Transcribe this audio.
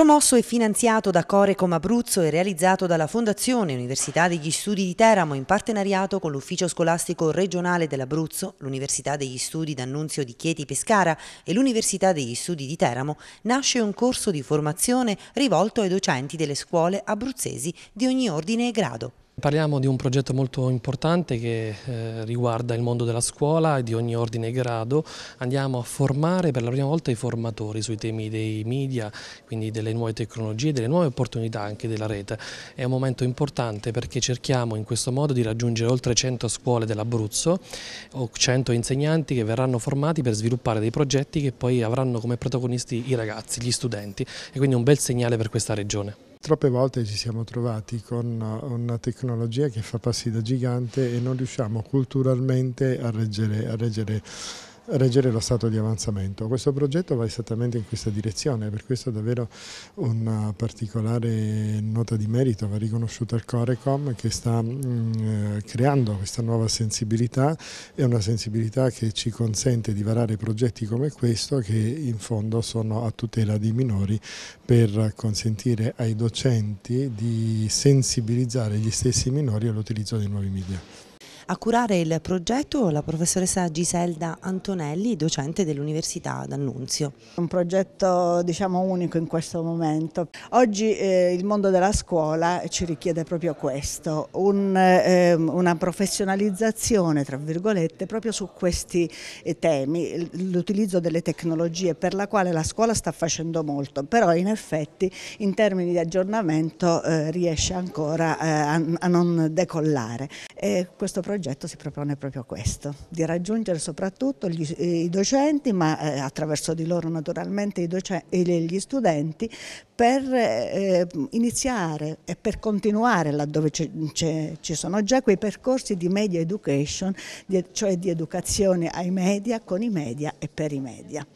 Promosso e finanziato da Corecom Abruzzo e realizzato dalla Fondazione Università degli Studi di Teramo in partenariato con l'Ufficio Scolastico Regionale dell'Abruzzo, l'Università degli Studi d'Annunzio di Chieti Pescara e l'Università degli Studi di Teramo, nasce un corso di formazione rivolto ai docenti delle scuole abruzzesi di ogni ordine e grado. Parliamo di un progetto molto importante che eh, riguarda il mondo della scuola e di ogni ordine e grado. Andiamo a formare per la prima volta i formatori sui temi dei media, quindi delle nuove tecnologie, delle nuove opportunità anche della rete. È un momento importante perché cerchiamo in questo modo di raggiungere oltre 100 scuole dell'Abruzzo o 100 insegnanti che verranno formati per sviluppare dei progetti che poi avranno come protagonisti i ragazzi, gli studenti e quindi un bel segnale per questa regione. Troppe volte ci siamo trovati con eh, una tecnologia che fa passi da gigante e non riusciamo culturalmente a reggere, a reggere reggere lo stato di avanzamento. Questo progetto va esattamente in questa direzione, per questo davvero una eh, particolare nota di merito va riconosciuta al Corecom che sta mh, mm, eh, creando questa nuova sensibilità, è una sensibilità che ci consente di varare progetti come questo che in fondo sono a tutela dei minori per consentire ai docenti di sensibilizzare gli stessi minori all'utilizzo dei nuovi media. A curare il progetto la professoressa Giselda Antonelli, docente dell'Università d'Annunzio. Un progetto diciamo unico in questo momento. Oggi eh, il mondo della scuola ci richiede proprio questo, un, eh, una professionalizzazione tra virgolette proprio su questi eh, temi, l'utilizzo delle tecnologie per la quale la scuola sta facendo molto, però in effetti in termini di aggiornamento eh, riesce ancora eh, a, a non decollare. E questo progetto si propone proprio questo, di raggiungere soprattutto gli, eh, i docenti, ma eh, attraverso di loro naturalmente docenti, gli studenti, per eh, eh, iniziare e per continuare laddove ci sono già quei percorsi di media education, di, cioè di educazione ai media, con i media e per i media.